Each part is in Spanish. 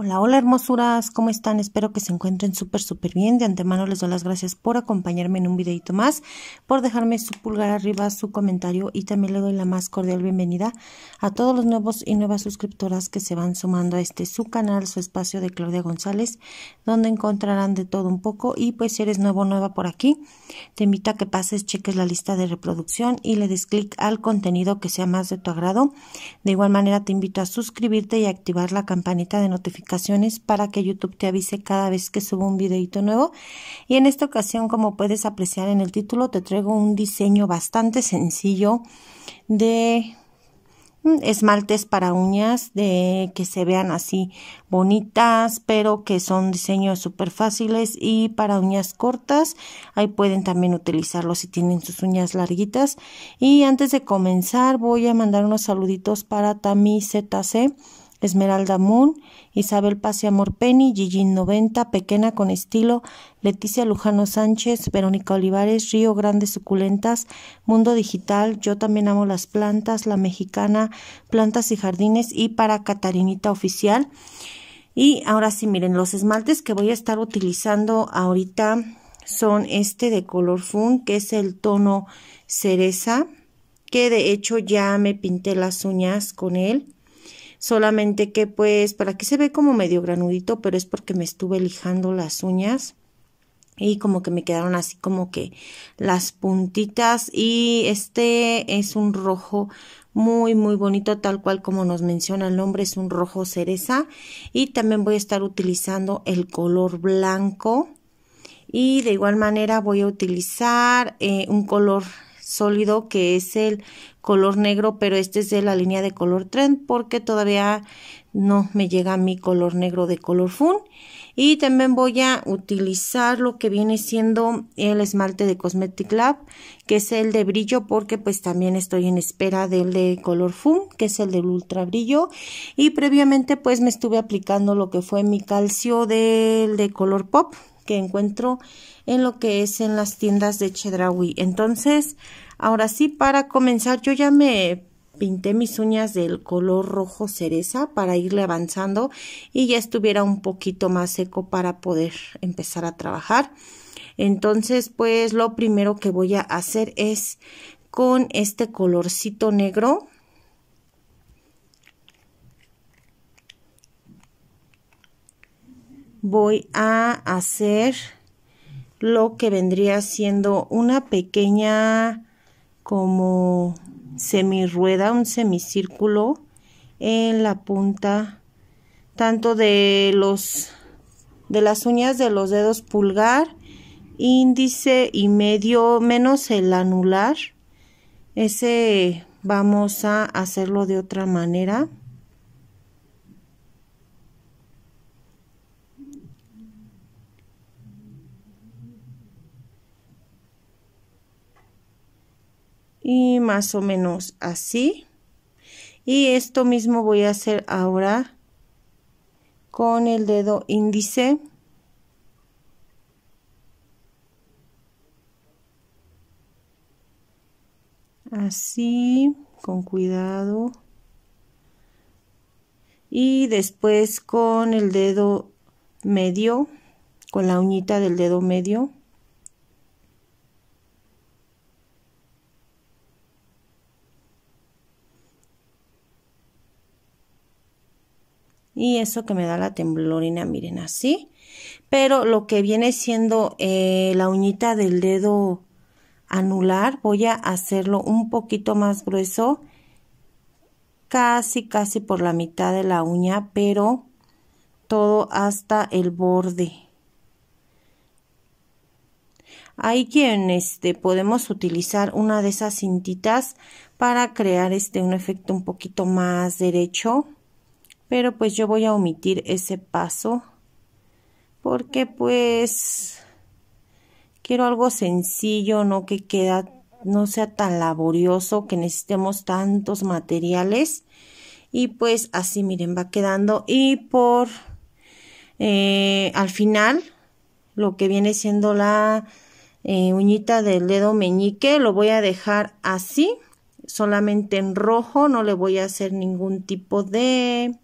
Hola, hola hermosuras, ¿cómo están? Espero que se encuentren súper, súper bien. De antemano les doy las gracias por acompañarme en un videito más, por dejarme su pulgar arriba, su comentario y también le doy la más cordial bienvenida a todos los nuevos y nuevas suscriptoras que se van sumando a este su canal, su espacio de Claudia González, donde encontrarán de todo un poco y pues si eres nuevo o nueva por aquí, te invito a que pases, cheques la lista de reproducción y le des clic al contenido que sea más de tu agrado. De igual manera te invito a suscribirte y activar la campanita de notificación para que YouTube te avise cada vez que subo un videito nuevo. Y en esta ocasión, como puedes apreciar en el título, te traigo un diseño bastante sencillo de mm, esmaltes para uñas de que se vean así bonitas pero que son diseños súper fáciles y para uñas cortas ahí pueden también utilizarlo si tienen sus uñas larguitas y antes de comenzar voy a mandar unos saluditos para Tami ZC Esmeralda Moon, Isabel Paz y Amor Penny, Gigin 90, Pequena con Estilo, Leticia Lujano Sánchez, Verónica Olivares, Río Grandes Suculentas, Mundo Digital, Yo también amo las plantas, La Mexicana, Plantas y Jardines y para Catarinita Oficial. Y ahora sí, miren, los esmaltes que voy a estar utilizando ahorita son este de color fun, que es el tono cereza, que de hecho ya me pinté las uñas con él solamente que pues para que se ve como medio granudito, pero es porque me estuve lijando las uñas y como que me quedaron así como que las puntitas y este es un rojo muy muy bonito tal cual como nos menciona el nombre es un rojo cereza y también voy a estar utilizando el color blanco y de igual manera voy a utilizar eh, un color sólido que es el color negro, pero este es de la línea de color trend porque todavía no me llega mi color negro de color fun y también voy a utilizar lo que viene siendo el esmalte de Cosmetic Lab, que es el de brillo, porque pues también estoy en espera del de color Fum, que es el del ultra brillo. Y previamente pues me estuve aplicando lo que fue mi calcio del de color Pop, que encuentro en lo que es en las tiendas de Chedraui. Entonces, ahora sí, para comenzar, yo ya me pinté mis uñas del color rojo cereza para irle avanzando y ya estuviera un poquito más seco para poder empezar a trabajar. Entonces, pues lo primero que voy a hacer es con este colorcito negro. Voy a hacer lo que vendría siendo una pequeña como semi-rueda un semicírculo en la punta tanto de los de las uñas de los dedos pulgar, índice y medio menos el anular. Ese vamos a hacerlo de otra manera. y más o menos así y esto mismo voy a hacer ahora con el dedo índice así con cuidado y después con el dedo medio con la uñita del dedo medio y eso que me da la temblorina, miren así. Pero lo que viene siendo eh, la uñita del dedo anular, voy a hacerlo un poquito más grueso, casi, casi por la mitad de la uña, pero todo hasta el borde. Hay quien este, podemos utilizar una de esas cintitas para crear este, un efecto un poquito más derecho pero pues yo voy a omitir ese paso porque pues quiero algo sencillo, no que queda no sea tan laborioso que necesitemos tantos materiales y pues así miren va quedando y por eh, al final lo que viene siendo la eh, uñita del dedo meñique lo voy a dejar así solamente en rojo no le voy a hacer ningún tipo de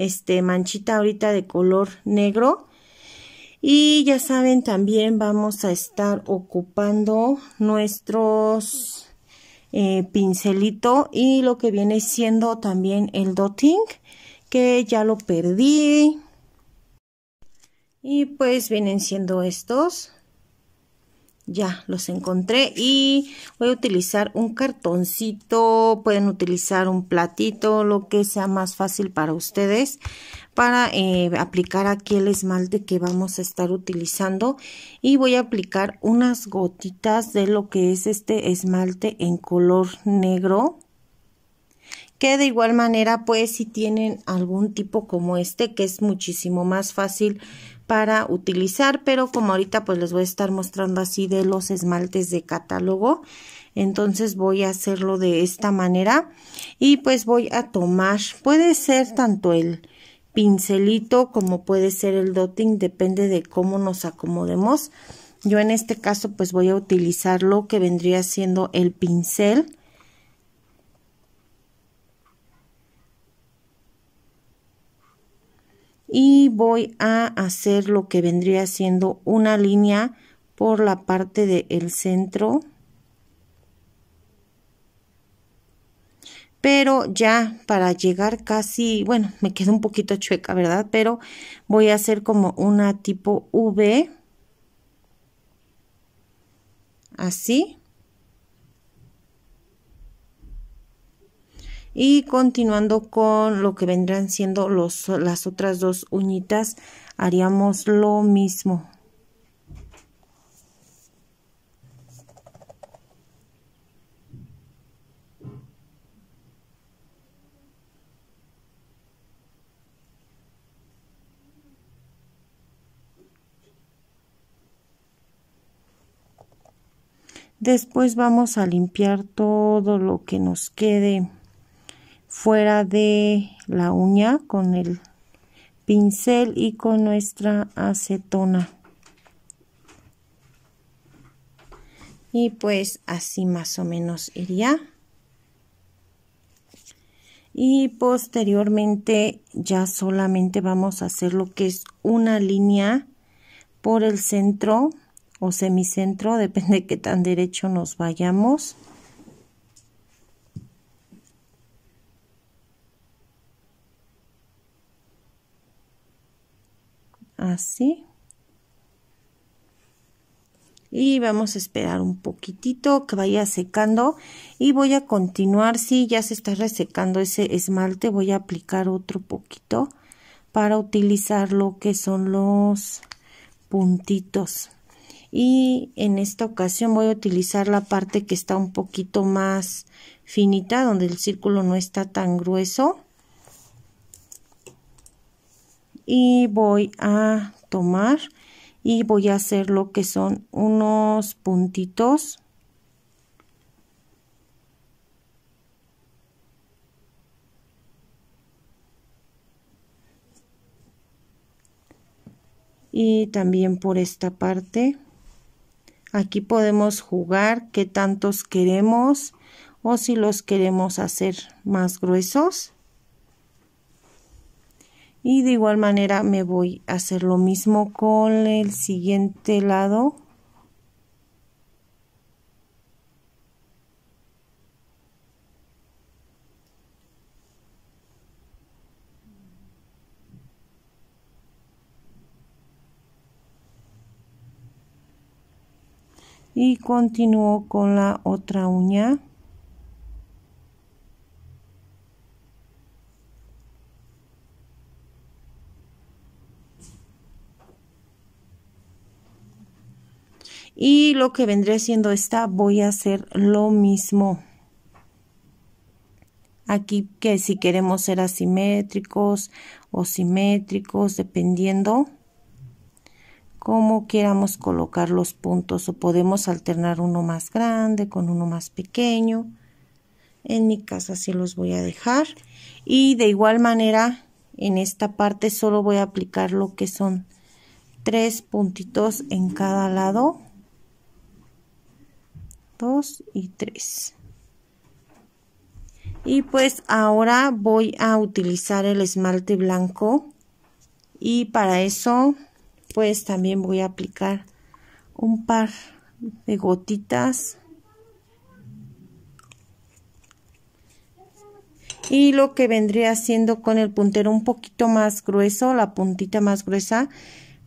este manchita ahorita de color negro. Y ya saben, también vamos a estar ocupando nuestros pincelitos eh, pincelito y lo que viene siendo también el dotting, que ya lo perdí. Y pues vienen siendo estos ya los encontré y voy a utilizar un cartoncito pueden utilizar un platito lo que sea más fácil para ustedes para eh, aplicar aquí el esmalte que vamos a estar utilizando y voy a aplicar unas gotitas de lo que es este esmalte en color negro que de igual manera pues si tienen algún tipo como este que es muchísimo más fácil para utilizar, pero como ahorita pues les voy a estar mostrando así de los esmaltes de catálogo, entonces voy a hacerlo de esta manera y pues voy a tomar, puede ser tanto el pincelito como puede ser el doting depende de cómo nos acomodemos. Yo en este caso pues voy a utilizar lo que vendría siendo el pincel y voy a hacer lo que vendría siendo una línea por la parte del centro pero ya para llegar casi, bueno, me quedo un poquito chueca, ¿verdad? Pero voy a hacer como una tipo V, así, y continuando con lo que vendrán siendo los, las otras dos uñitas haríamos lo mismo Después vamos a limpiar todo lo que nos quede fuera de la uña con el pincel y con nuestra acetona. Y pues así más o menos iría. Y posteriormente ya solamente vamos a hacer lo que es una línea por el centro o semicentro, depende de qué tan derecho nos vayamos. así. Y vamos a esperar un poquitito que vaya secando y voy a continuar, si ya se está resecando ese esmalte, voy a aplicar otro poquito para utilizar lo que son los puntitos. Y en esta ocasión voy a utilizar la parte que está un poquito más finita, donde el círculo no está tan grueso y voy a tomar y voy a hacer lo que son unos puntitos y también por esta parte aquí podemos jugar qué tantos queremos o si los queremos hacer más gruesos y de igual manera me voy a hacer lo mismo con el siguiente lado y continúo con la otra uña y lo que vendría siendo esta voy a hacer lo mismo aquí que si queremos ser asimétricos o simétricos dependiendo cómo queramos colocar los puntos o podemos alternar uno más grande con uno más pequeño en mi casa así los voy a dejar y de igual manera en esta parte solo voy a aplicar lo que son tres puntitos en cada lado 2 y 3 y pues ahora voy a utilizar el esmalte blanco y para eso pues también voy a aplicar un par de gotitas y lo que vendría haciendo con el puntero un poquito más grueso la puntita más gruesa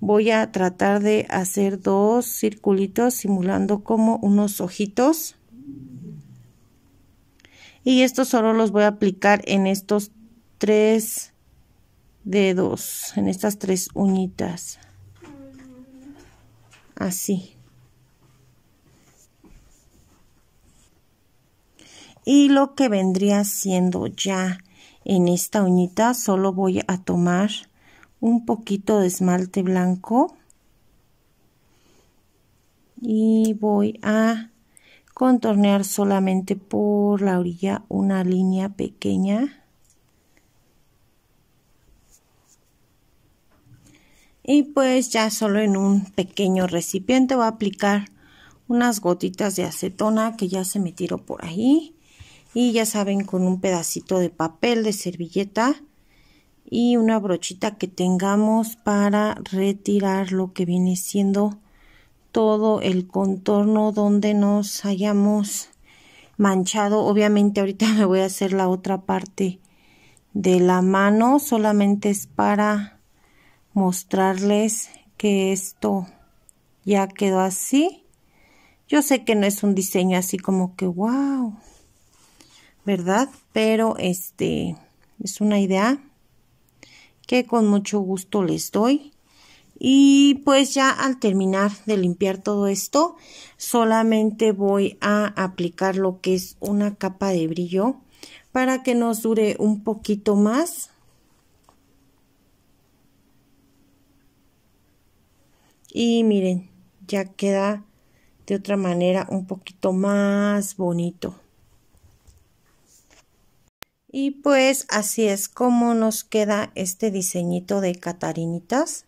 voy a tratar de hacer dos circulitos simulando como unos ojitos y estos solo los voy a aplicar en estos tres dedos en estas tres uñitas así y lo que vendría siendo ya en esta uñita solo voy a tomar un poquito de esmalte blanco y voy a contornear solamente por la orilla una línea pequeña y pues ya solo en un pequeño recipiente voy a aplicar unas gotitas de acetona que ya se me tiró por ahí y ya saben con un pedacito de papel de servilleta y una brochita que tengamos para retirar lo que viene siendo todo el contorno donde nos hayamos manchado obviamente ahorita me voy a hacer la otra parte de la mano solamente es para mostrarles que esto ya quedó así yo sé que no es un diseño así como que wow verdad pero este es una idea que con mucho gusto les doy. Y pues ya al terminar de limpiar todo esto, solamente voy a aplicar lo que es una capa de brillo para que nos dure un poquito más. Y miren, ya queda de otra manera un poquito más bonito. Y pues así es como nos queda este diseñito de catarinitas.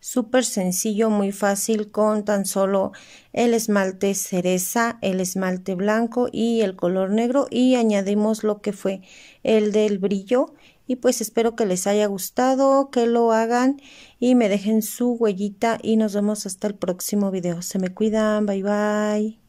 Súper sencillo, muy fácil con tan solo el esmalte cereza, el esmalte blanco y el color negro y añadimos lo que fue el del brillo y pues espero que les haya gustado, que lo hagan y me dejen su huellita y nos vemos hasta el próximo video. Se me cuidan, bye bye.